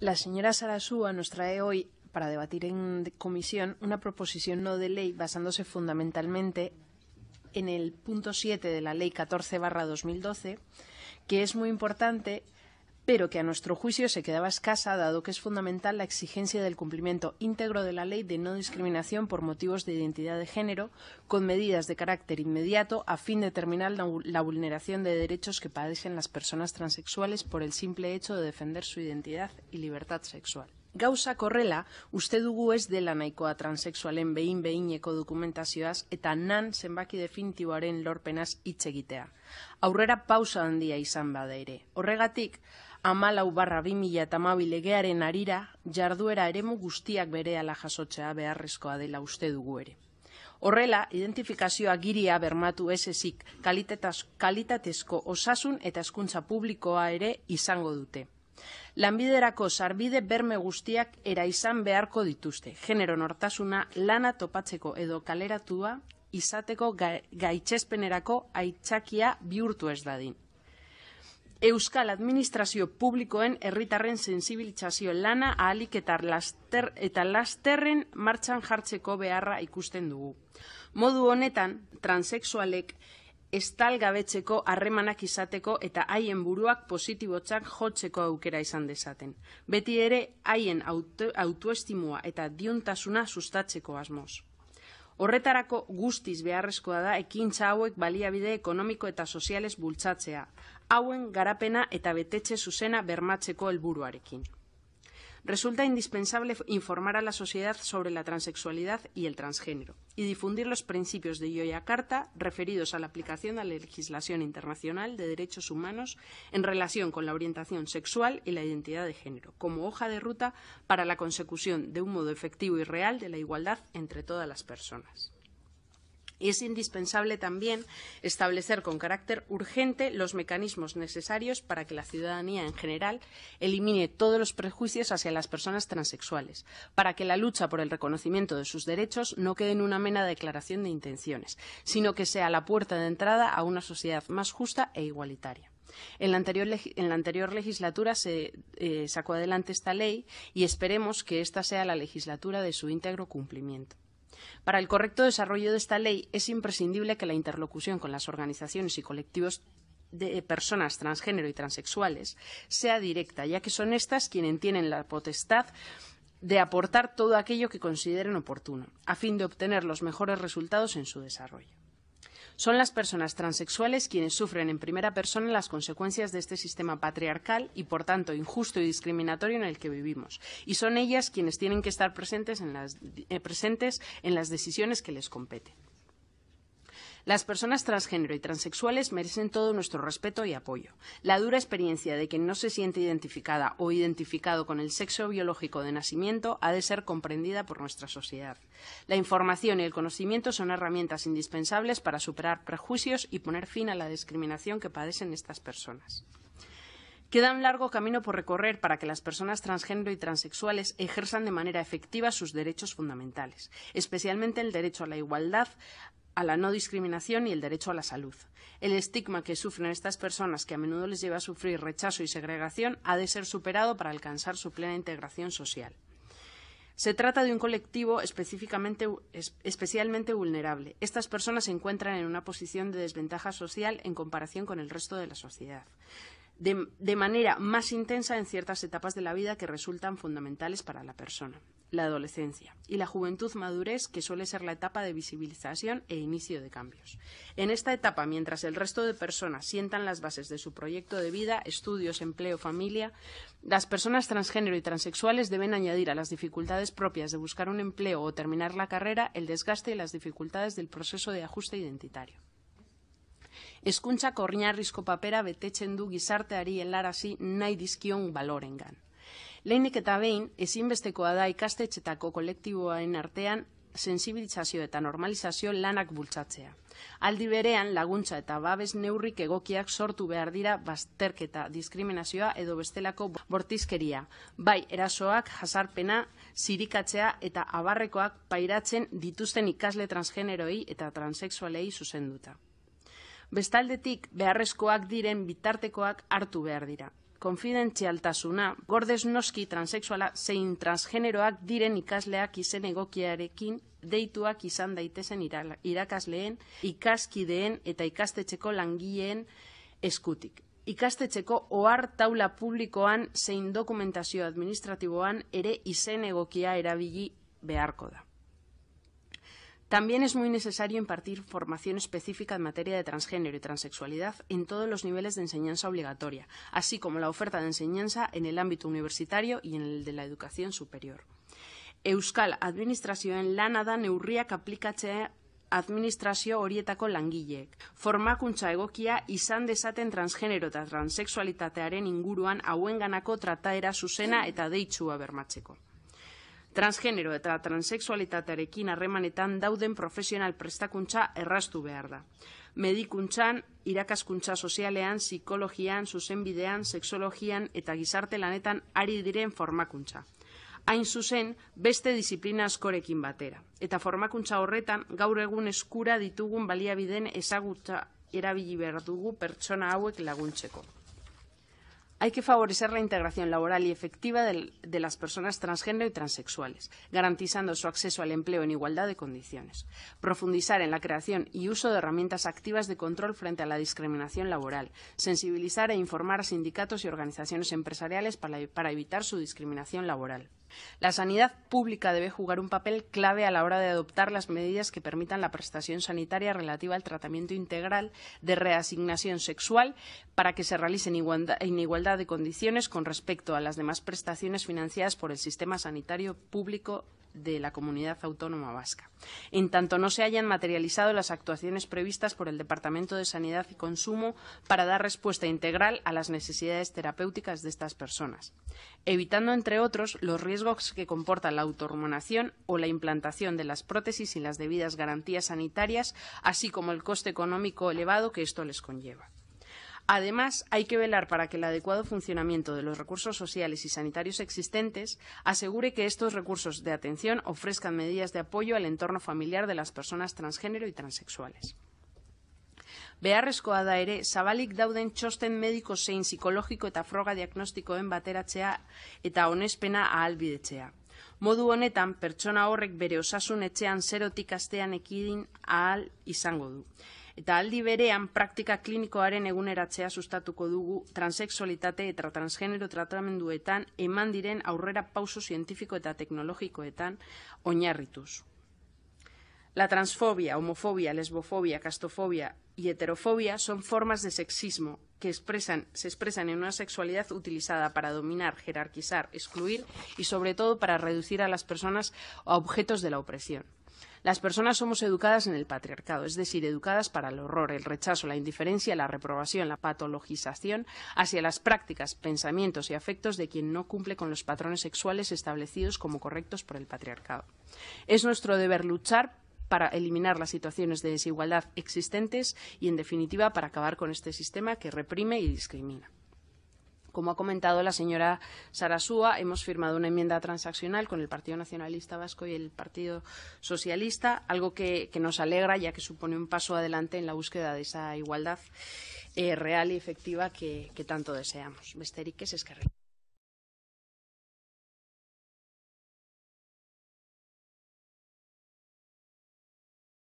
La señora Sarasúa nos trae hoy para debatir en comisión una proposición no de ley basándose fundamentalmente en el punto 7 de la Ley 14 2012, que es muy importante pero que a nuestro juicio se quedaba escasa, dado que es fundamental la exigencia del cumplimiento íntegro de la ley de no discriminación por motivos de identidad de género, con medidas de carácter inmediato a fin de terminar la vulneración de derechos que padecen las personas transexuales por el simple hecho de defender su identidad y libertad sexual. es uste dugu ez dela en transexualen behin behineko dokumentazioaz eta nan zenbaki definitiboaren lorpenaz hitz Aurrera pausa handia izan bada ere. Horregatik, amalau barra bi mila eta mabi legearen arira, jarduera eremu guztiak bere ala jasotzea beharrezkoa dela uste dugu ere. Horrela, identifikazioa giria bermatu ez ezik kalitatezko osasun eta eskuntza publikoa ere izango dute. Lanbiderako sarbide berme guztiak era izan beharko dituzte, genero nortasuna lana topatzeko edo kaleratua izateko gaitzespenerako aitzakia bihurtu ez dadin. Euskal Administrazio Publikoen herritarren sensibilitzazio lana ahalik eta, laster, eta lasterren martxan jartzeko beharra ikusten dugu. Modu honetan, transexualek estalgabetzeko harremanak izateko eta haien buruak positibotzak jotzeko aukera izan dezaten. Beti ere, haien auto, eta diuntasuna sustatzeko asmoz. Horretarako guztiz beharrezkoa da ekintza hauek baliabide ekonomiko eta sozialez bultzatzea, hauen garapena eta betetxe zuzena bermatzeko helburuarekin. resulta indispensable informar a la sociedad sobre la transexualidad y el transgénero y difundir los principios de Carta referidos a la aplicación de la legislación internacional de derechos humanos en relación con la orientación sexual y la identidad de género, como hoja de ruta para la consecución de un modo efectivo y real de la igualdad entre todas las personas. Es indispensable también establecer con carácter urgente los mecanismos necesarios para que la ciudadanía en general elimine todos los prejuicios hacia las personas transexuales, para que la lucha por el reconocimiento de sus derechos no quede en una mera declaración de intenciones, sino que sea la puerta de entrada a una sociedad más justa e igualitaria. En la anterior, legislatura se eh, sacó adelante esta ley y esperemos que esta sea la legislatura de su íntegro cumplimiento. Para el correcto desarrollo de esta ley es imprescindible que la interlocución con las organizaciones y colectivos de personas transgénero y transexuales sea directa, ya que son estas quienes tienen la potestad de aportar todo aquello que consideren oportuno, a fin de obtener los mejores resultados en su desarrollo. Son las personas transexuales quienes sufren en primera persona las consecuencias de este sistema patriarcal y, por tanto, injusto y discriminatorio en el que vivimos. Y son ellas quienes tienen que estar presentes en las, eh, decisiones que les competen. Las personas transgénero y transexuales merecen todo nuestro respeto y apoyo. La dura experiencia de quien no se siente identificada o identificado con el sexo biológico de nacimiento ha de ser comprendida por nuestra sociedad. La información y el conocimiento son herramientas indispensables para superar prejuicios y poner fin a la discriminación que padecen estas personas. Queda un largo camino por recorrer para que las personas transgénero y transexuales ejerzan de manera efectiva sus derechos fundamentales, especialmente el derecho a la igualdad a la no discriminación y el derecho a la salud. El estigma que sufren estas personas, que a menudo les lleva a sufrir rechazo y segregación, ha de ser superado para alcanzar su plena integración social. Se trata de un colectivo específicamente, especialmente vulnerable. Estas personas se encuentran en una posición de desventaja social en comparación con el resto de la sociedad. de manera más intensa en ciertas etapas de la vida que resultan fundamentales para la persona la adolescencia y la juventud madurez, que suele ser la etapa de visibilización e inicio de cambios. En esta etapa, mientras el resto de personas sientan las bases de su proyecto de vida, estudios, empleo, familia, las personas transgénero y transexuales deben añadir a las dificultades propias de buscar un empleo o terminar la carrera el desgaste y las dificultades del proceso de ajuste identitario. Escuntza risco, papera betetzen du gizarteari helarazi nahi dizkion valorengan. Lehenik eta behin, ezinbestekoa da ikastetxetako kolektiboaren artean sensibilizazio eta normalizazio lanak bultzatzea. Aldi berean laguntza eta babes neurrik egokiak sortu behar dira bazterketa, diskriminazioa edo bestelako bortizkeria. Bai, erasoak jasarpena zirikatzea eta abarrekoak pairatzen dituzten ikasle transgeneroi eta transexualei zuzenduta. Bestaldetik beharrezkoak diren bitartekoak hartu behar dira konfidentzialtasuna, gordez noski transexuala zein transgeneroak diren ikasleak izen egokiarekin deituak izan daitezen irakasleen, ikaskideen eta ikastetxeko langileen eskutik. Ikastetxeko ohar taula publikoan zein dokumentazio administratiboan ere izen egokia erabili beharko da. También es muy necesario impartir formación específica en materia de transgénero y transexualidad en todos los niveles de enseñanza obligatoria, así como la oferta de enseñanza en el ámbito universitario y en el de la educación superior. Euskal Administrazioan lana da neurriak aplikatzea administrazio horietako langileek. Formakuntza egokia izan desaten transgenero eta transexualitatearen inguruan hauenganako trataera susena eta deitua bermatzeko transgenero eta transexualitatearekin harremanetan dauden profesional prestakuntza erraztu behar da. Medikuntzan, irakaskuntza sozialean, psikologian, zuzenbidean, seksologian eta gizarte lanetan ari diren formakuntza. Hain zuzen, beste disiplina askorekin batera. Eta formakuntza horretan, gaur egun eskura ditugun baliabideen ezagutza erabili behar dugu pertsona hauek laguntzeko. Hay que favorecer la integración laboral y efectiva de las personas transgénero y transexuales, garantizando su acceso al empleo en igualdad de condiciones. Profundizar en la creación y uso de herramientas activas de control frente a la discriminación laboral. Sensibilizar e informar a sindicatos y organizaciones empresariales para evitar su discriminación laboral. La sanidad pública debe jugar un papel clave a la hora de adoptar las medidas que permitan la prestación sanitaria relativa al tratamiento integral de reasignación sexual para que se realice en igualdad, igualdad de condiciones con respecto a las demás prestaciones financiadas por el sistema sanitario público de la comunidad autónoma vasca, en tanto no se hayan materializado las actuaciones previstas por el Departamento de Sanidad y Consumo para dar respuesta integral a las necesidades terapéuticas de estas personas, evitando, entre otros, los riesgos que comporta la autohormonación o la implantación de las prótesis y las debidas garantías sanitarias, así como el coste económico elevado que esto les conlleva. Además, hay que velar para que el adecuado funcionamiento de los recursos sociales y sanitarios existentes asegure que estos recursos de atención ofrezcan medidas de apoyo al entorno familiar de las personas transgénero y transexuales. Beharrezkoa da ere, dauden chosten mediko zein psikologiko eta froga diagnostikoen bateratzea eta onespena ahalbidetzea. Modu honetan, pertsona horrek bere osasun etxean zerotik astean ekidin ahal izango du. Eta aldi berean praktika klinikoaren eguneratzea sustatuko dugu transexualitate eta transgenero tratamenduetan eman diren aurrera pauso zientifiko eta teknologikoetan oinarrituz. La transfobia, homofobia, lesbofobia, castofobia y heterofobia son formas de sexismo que se expresan en una sexualidad utilizada para dominar, jerarquizar, excluir y sobre todo para reducir a las personas a objetos de la opresión. Las personas somos educadas en el patriarcado, es decir, educadas para el horror, el rechazo, la indiferencia, la reprobación, la patologización hacia las prácticas, pensamientos y afectos de quien no cumple con los patrones sexuales establecidos como correctos por el patriarcado. Es nuestro deber luchar para eliminar las situaciones de desigualdad existentes y, en definitiva, para acabar con este sistema que reprime y discrimina como ha comentado la señora Sarasúa, hemos firmado una enmienda transaccional con el Partido Nacionalista Vasco y el Partido Socialista, algo que, nos alegra ya que supone un paso adelante en la búsqueda de esa igualdad eh, real y efectiva que, tanto deseamos. se